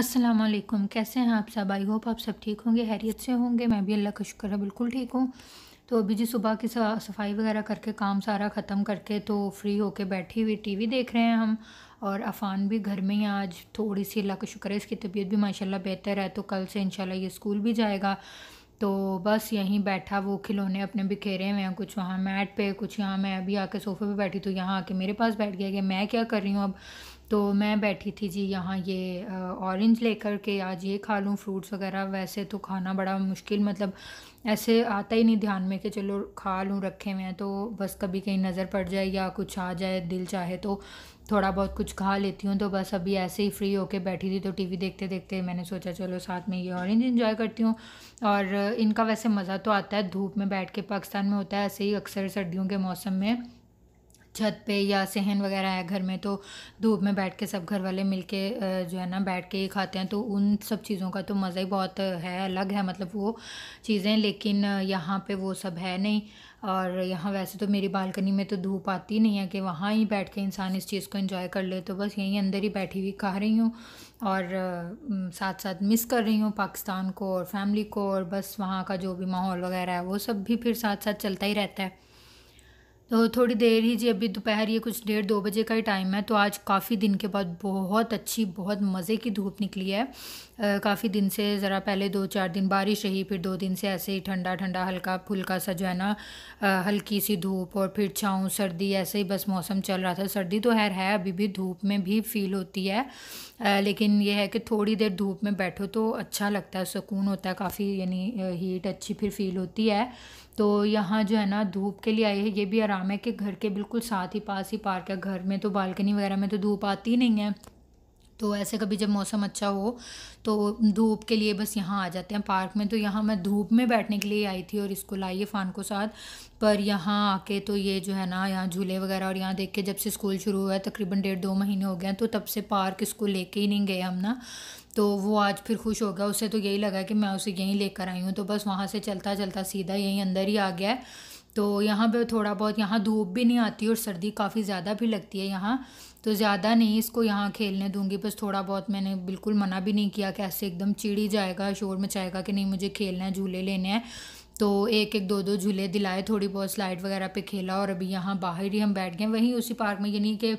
अस्सलाम वालेकुम कैसे हैं आप सब आई होप आप सब ठीक होंगे हैरियत से होंगे मैं भी अल्लाह का शुक्र है बिल्कुल ठीक हूँ तो अभी जी सुबह की सफाई वगैरह करके काम सारा ख़त्म करके तो फ्री होके बैठी हुई टीवी देख रहे हैं हम और अफ़ान भी घर में ही आज थोड़ी सी अल्लाह का शुक्र है इसकी तबीयत भी माशाल्लाह बेहतर है तो कल से इंशाल्लाह ये स्कूल भी जाएगा तो बस यहीं बैठा वो खिलौने अपने बिखेरे हुए हैं कुछ वहाँ मैट पे कुछ यहाँ मैं अभी आके सोफे पे बैठी तो यहाँ आके मेरे पास बैठ गया कि मैं क्या कर रही हूँ अब तो मैं बैठी थी जी यहाँ ये ऑरेंज लेकर के आज ये खा लूँ फ्रूट्स वगैरह वैसे तो खाना बड़ा मुश्किल मतलब ऐसे आता ही नहीं ध्यान में कि चलो खा लूँ रखे हुए हैं तो बस कभी कहीं नज़र पड़ जाए या कुछ आ जाए दिल चाहे तो थोड़ा बहुत कुछ खा लेती हूँ तो बस अभी ऐसे ही फ्री होके बैठी थी तो टीवी देखते देखते मैंने सोचा चलो साथ में ये ऑरेंज इन्जॉय करती हूँ और इनका वैसे मज़ा तो आता है धूप में बैठ के पाकिस्तान में होता है ऐसे ही अक्सर सर्दियों के मौसम में छत पे या सहन वगैरह है घर में तो धूप में बैठ के सब घर वाले मिल के जो है ना बैठ के ही खाते हैं तो उन सब चीज़ों का तो मज़ा ही बहुत है अलग है मतलब वो चीज़ें लेकिन यहाँ पे वो सब है नहीं और यहाँ वैसे तो मेरी बालकनी में तो धूप आती नहीं है कि वहाँ ही बैठ के इंसान इस चीज़ को इन्जॉय कर ले तो बस यहीं अंदर ही बैठी हुई खा रही हूँ और साथ साथ मिस कर रही हूँ पाकिस्तान को और फैमिली को और बस वहाँ का जो भी माहौल वगैरह है वो सब भी फिर साथ साथ चलता ही रहता है तो थोड़ी देर ही जी अभी दोपहर ये कुछ डेढ़ दो बजे का ही टाइम है तो आज काफ़ी दिन के बाद बहुत अच्छी बहुत मज़े की धूप निकली है काफ़ी दिन से ज़रा पहले दो चार दिन बारिश रही फिर दो दिन से ऐसे ही ठंडा ठंडा हल्का फुल्का सा जो है ना हल्की सी धूप और फिर छाँव सर्दी ऐसे ही बस मौसम चल रहा था सर्दी तो खैर है अभी भी धूप में भी फील होती है लेकिन ये है कि थोड़ी देर धूप में बैठो तो अच्छा लगता है सुकून होता है काफ़ी यानी हीट अच्छी फिर फील होती है तो यहाँ जो है ना धूप के लिए आई है ये भी आराम है कि घर के बिल्कुल साथ ही पास ही पार्क है घर में तो बालकनी वगैरह में तो धूप आती ही नहीं है तो ऐसे कभी जब मौसम अच्छा हो तो धूप के लिए बस यहाँ आ जाते हैं पार्क में तो यहाँ मैं धूप में बैठने के लिए आई थी और इसको लाई है फ़ान को साथ पर यहाँ आके तो ये जो है ना यहाँ झूले वगैरह और यहाँ देख के जब से स्कूल शुरू हुआ है तकरीबन डेढ़ दो महीने हो गए हैं तो तब से पार्क इसको लेके ही नहीं गए हम ना तो वो आज फिर खुश हो गया उसे तो यही लगा कि मैं उसे यहीं लेकर आई हूँ तो बस वहाँ से चलता चलता सीधा यहीं अंदर ही आ गया है तो यहाँ पे थोड़ा बहुत यहाँ धूप भी नहीं आती और सर्दी काफ़ी ज़्यादा भी लगती है यहाँ तो ज़्यादा नहीं इसको यहाँ खेलने दूंगी बस थोड़ा बहुत मैंने बिल्कुल मना भी नहीं किया कि ऐसे एकदम चिड़ी जाएगा शोर मचाएगा कि नहीं मुझे खेलना है झूले लेने हैं तो एक एक दो दो झूले दिलाए थोड़ी बहुत स्लाइड वगैरह पे खेला और अभी यहाँ बाहर ही हम बैठ गए वहीं उसी पार्क में यानी कि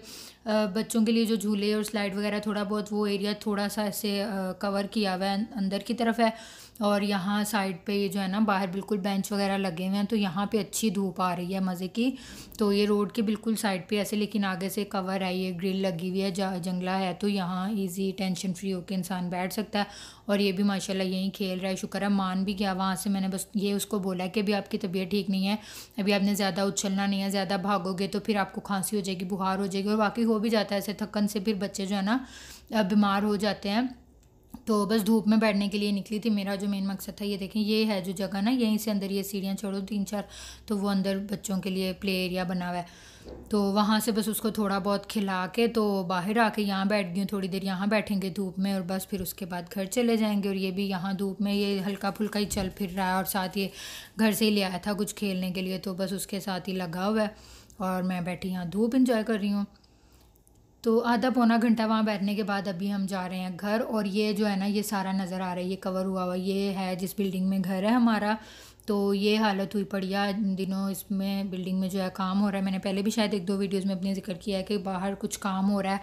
बच्चों के लिए जो झूले और स्लाइड वगैरह थोड़ा बहुत वो एरिया थोड़ा सा ऐसे कवर किया हुआ है अंदर की तरफ है और यहाँ साइड पे ये जो है ना बाहर बिल्कुल बेंच वगैरह लगे हुए हैं तो यहाँ पे अच्छी धूप आ रही है मज़े की तो ये रोड के बिल्कुल साइड पे ऐसे लेकिन आगे से कवर है ये ग्रिल लगी हुई है जंगला है तो यहाँ इजी टेंशन फ्री होकर इंसान बैठ सकता है और ये भी माशाल्लाह यहीं खेल रहा है शुक्र है मान भी गया वहाँ से मैंने बस ये उसको बोला कि अभी आपकी तबीयत ठीक नहीं है अभी आपने ज़्यादा उछलना नहीं है ज़्यादा भागोगे तो फिर आपको खांसी हो जाएगी बुखार हो जाएगी और बाकी हो भी जाता है ऐसे थकन से फिर बच्चे जो है ना बीमार हो जाते हैं तो बस धूप में बैठने के लिए निकली थी मेरा जो मेन मकसद था ये देखें ये है जो जगह ना यहीं से अंदर ये सीढ़ियाँ चढ़ो तीन चार तो वो अंदर बच्चों के लिए प्ले एरिया बना हुआ है तो वहाँ से बस उसको थोड़ा बहुत खिला के तो बाहर आके यहाँ बैठ गई थोड़ी देर यहाँ बैठेंगे धूप में और बस फिर उसके बाद घर चले जाएंगे और ये भी यहाँ धूप में ये हल्का फुल्का ही चल फिर रहा है और साथ ये घर से ही ले आया था कुछ खेलने के लिए तो बस उसके साथ ही लगा हुआ है और मैं बैठी यहाँ धूप इंजॉय कर रही हूँ तो आधा पौना घंटा वहाँ बैठने के बाद अभी हम जा रहे हैं घर और ये जो है ना ये सारा नज़र आ रहा है ये कवर हुआ हुआ ये है जिस बिल्डिंग में घर है हमारा तो ये हालत हुई पड़ी इन दिनों इसमें बिल्डिंग में जो है काम हो रहा है मैंने पहले भी शायद एक दो वीडियोस में अपने जिक्र किया है कि बाहर कुछ काम हो रहा है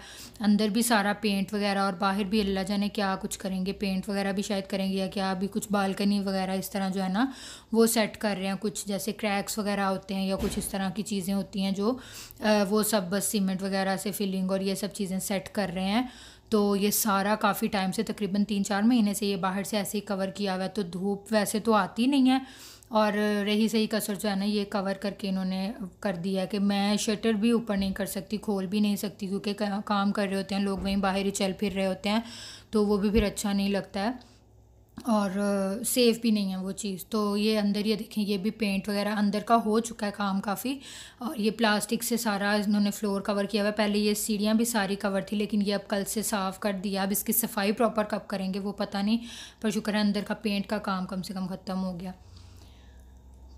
अंदर भी सारा पेंट वगैरह और बाहर भी अल्लाह जाने क्या कुछ करेंगे पेंट वगैरह भी शायद करेंगे या क्या अभी कुछ बालकनी वगैरह इस तरह जो है ना वो सेट कर रहे हैं कुछ जैसे क्रैक्स वगैरह होते हैं या कुछ इस तरह की चीज़ें होती हैं जो वो सब बस सीमेंट वगैरह से फिलिंग और ये सब चीज़ें सेट कर रहे हैं तो ये सारा काफ़ी टाइम से तकरीबन तीन चार महीने से ये बाहर से ऐसे ही कवर किया हुआ है तो धूप वैसे तो आती नहीं है और रही सही कसर जो है ना ये कवर करके इन्होंने कर दिया है कि मैं शटर भी ऊपर नहीं कर सकती खोल भी नहीं सकती क्योंकि काम कर रहे होते हैं लोग वहीं बाहर ही चल फिर रहे होते हैं तो वो भी फिर अच्छा नहीं लगता है और सेफ़ भी नहीं है वो चीज़ तो ये अंदर ये देखें ये भी पेंट वगैरह अंदर का हो चुका है काम काफ़ी और ये प्लास्टिक से सारा इन्होंने फ्लोर कवर किया हुआ पहले ये सीढ़ियाँ भी सारी कवर थी लेकिन ये अब कल से साफ़ कर दिया अब इसकी सफाई प्रॉपर कब करेंगे वो पता नहीं पर शुक्र है अंदर का पेंट का काम कम से कम ख़त्म हो गया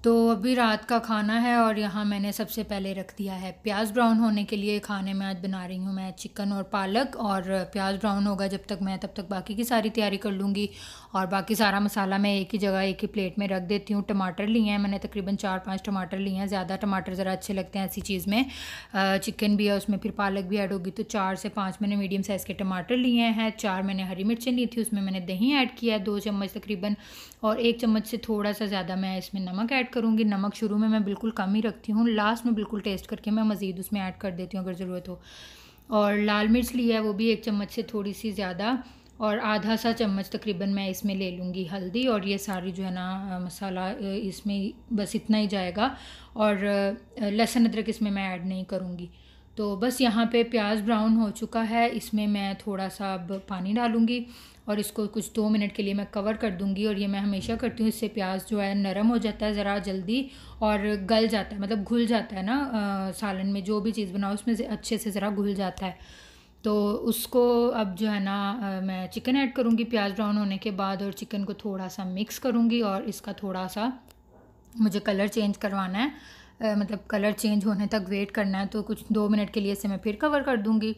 तो अभी रात का खाना है और यहाँ मैंने सबसे पहले रख दिया है प्याज ब्राउन होने के लिए खाने में आज बना रही हूँ मैं चिकन और पालक और प्याज ब्राउन होगा जब तक मैं तब तक बाकी की सारी तैयारी कर लूँगी और बाकी सारा मसाला मैं एक ही जगह एक ही प्लेट में रख देती हूँ टमाटर लिए हैं मैंने तकरीबन चार पाँच टमाटर लिए हैं ज़्यादा टमाटर ज़रा अच्छे लगते हैं ऐसी चीज़ में चिकन भी है उसमें फिर पालक भी ऐड होगी तो चार से पाँच मैंने मीडियम साइज़ के टमाटर लिए हैं चार मैंने हरी मिर्चें ली थी उसमें मैंने दही ऐड किया है दो चम्मच तकरीबन और एक चम्मच से थोड़ा सा ज़्यादा मैं इसमें नमक ऐड करूँगी नमक शुरू में मैं बिल्कुल कम ही रखती हूँ लास्ट में बिल्कुल टेस्ट करके मैं मज़ीद उसमें ऐड कर देती हूँ अगर ज़रूरत हो और लाल मिर्च ली है वो भी एक चम्मच से थोड़ी सी ज़्यादा और आधा सा चम्मच तकरीबन मैं इसमें ले लूँगी हल्दी और ये सारी जो है ना मसाला इसमें बस इतना ही जाएगा और लहसुन अदरक इसमें मैं ऐड नहीं करूँगी तो बस यहाँ पे प्याज ब्राउन हो चुका है इसमें मैं थोड़ा सा अब पानी डालूँगी और इसको कुछ दो मिनट के लिए मैं कवर कर दूँगी और ये मैं हमेशा करती हूँ इससे प्याज जो है नरम हो जाता है ज़रा जल्दी और गल जाता है मतलब घुल जाता है ना आ, सालन में जो भी चीज़ बनाओ उसमें से अच्छे से ज़रा घुल जाता है तो उसको अब जो है ना मैं चिकन ऐड करूँगी प्याज ब्राउन होने के बाद और चिकन को थोड़ा सा मिक्स करूँगी और इसका थोड़ा सा मुझे कलर चेंज करवाना है मतलब कलर चेंज होने तक वेट करना है तो कुछ दो मिनट के लिए इसे मैं फिर कवर कर दूँगी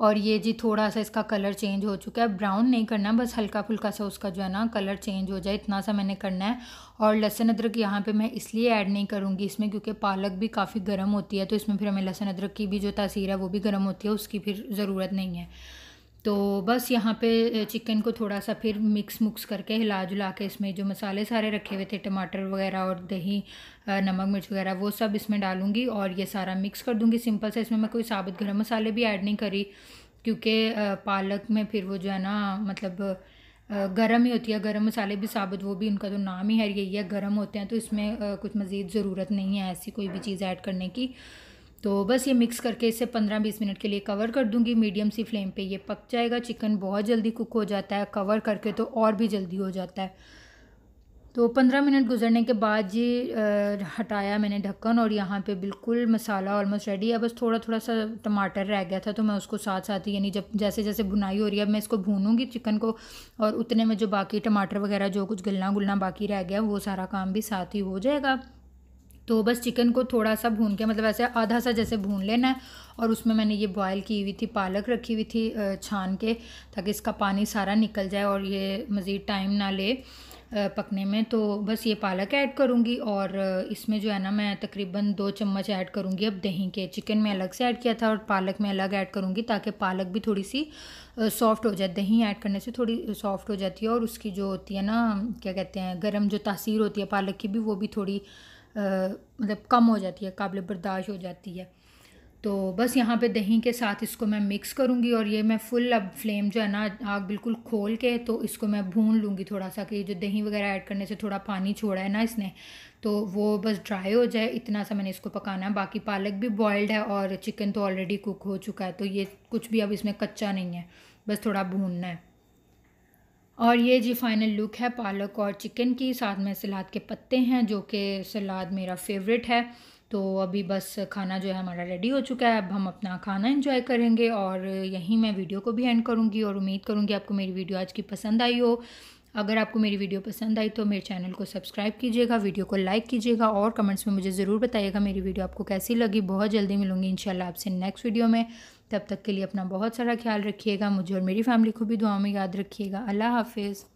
और ये जी थोड़ा सा इसका कलर चेंज हो चुका है ब्राउन नहीं करना बस हल्का फुल्का सा उसका जो है ना कलर चेंज हो जाए इतना सा मैंने करना है और लहसुन अदरक यहाँ पे मैं इसलिए ऐड नहीं करूँगी इसमें क्योंकि पालक भी काफ़ी गर्म होती है तो इसमें फिर हमें लहसुन अदरक की भी जो तासीर है वो भी गर्म होती है उसकी फिर ज़रूरत नहीं है तो बस यहाँ पे चिकन को थोड़ा सा फिर मिक्स मुक्स करके हिला जुला के इसमें जो मसाले सारे रखे हुए थे टमाटर वगैरह और दही नमक मिर्च वगैरह वो सब इसमें डालूँगी और ये सारा मिक्स कर दूँगी सिंपल से इसमें मैं कोई साबुत गर्म मसाले भी ऐड नहीं करी क्योंकि पालक में फिर वो जो है ना मतलब गर्म ही होती है गर्म मसाले भी साबुत वो भी उनका तो नाम ही है यही है गर्म होते हैं तो इसमें कुछ मज़ीद ज़रूरत नहीं है ऐसी कोई भी चीज़ ऐड करने की तो बस ये मिक्स करके इसे 15-20 मिनट के लिए कवर कर दूंगी मीडियम सी फ्लेम पे ये पक जाएगा चिकन बहुत जल्दी कुक हो जाता है कवर करके तो और भी जल्दी हो जाता है तो 15 मिनट गुजरने के बाद ये हटाया मैंने ढक्कन और यहाँ पे बिल्कुल मसाला ऑलमोस्ट रेडी है बस थोड़ा थोड़ा सा टमाटर रह गया था तो मैं उसको साथ साथ ही यानी जब जैसे जैसे भुनाई हो रही है अब मैं इसको भूनूंगी चिकन को और उतने में जो बाकी टमाटर वगैरह जो कुछ गलना गुलना बाकी रह गया वो सारा काम भी साथ ही हो जाएगा तो बस चिकन को थोड़ा सा भून के मतलब ऐसे आधा सा जैसे भून लेना है और उसमें मैंने ये बॉयल की हुई थी पालक रखी हुई थी छान के ताकि इसका पानी सारा निकल जाए और ये मज़ीद टाइम ना ले पकने में तो बस ये पालक ऐड करूँगी और इसमें जो है ना मैं तकरीबन दो चम्मच ऐड करूँगी अब दही के चिकन में अलग से ऐड किया था और पालक में अलग ऐड करूँगी ताकि पालक भी थोड़ी सी सॉफ़्ट हो जाए दही ऐड करने से थोड़ी सॉफ़्ट हो जाती है और उसकी जो होती है ना क्या कहते हैं गर्म जो तासीर होती है पालक की भी वो भी थोड़ी मतलब कम हो जाती है काबिल बर्दाश्त हो जाती है तो बस यहाँ पे दही के साथ इसको मैं मिक्स करूँगी और ये मैं फुल अब फ्लेम जो है ना आग बिल्कुल खोल के तो इसको मैं भून लूँगी थोड़ा सा कि जो दही वगैरह ऐड करने से थोड़ा पानी छोड़ा है ना इसने तो वो बस ड्राई हो जाए इतना सा मैंने इसको पकाना है बाकी पालक भी बॉयल्ड है और चिकन तो ऑलरेडी कुक हो चुका है तो ये कुछ भी अब इसमें कच्चा नहीं है बस थोड़ा भूनना है और ये जी फाइनल लुक है पालक और चिकन की साथ में सलाद के पत्ते हैं जो कि सलाद मेरा फेवरेट है तो अभी बस खाना जो है हमारा रेडी हो चुका है अब हम अपना खाना एंजॉय करेंगे और यहीं मैं वीडियो को भी एंड करूँगी और उम्मीद करूँगी आपको मेरी वीडियो आज की पसंद आई हो अगर आपको मेरी वीडियो पसंद आई तो मेरे चैनल को सब्सक्राइब कीजिएगा वीडियो को लाइक कीजिएगा और कमेंट्स में मुझे ज़रूर बताइएगा मेरी वीडियो आपको कैसी लगी बहुत जल्दी मिलूंगी इन आपसे नेक्स्ट वीडियो में तब तक के लिए अपना बहुत सारा ख्याल रखिएगा मुझे और मेरी फैमिली को भी दुआ में याद रखिएगा अल्लाह हाफिज़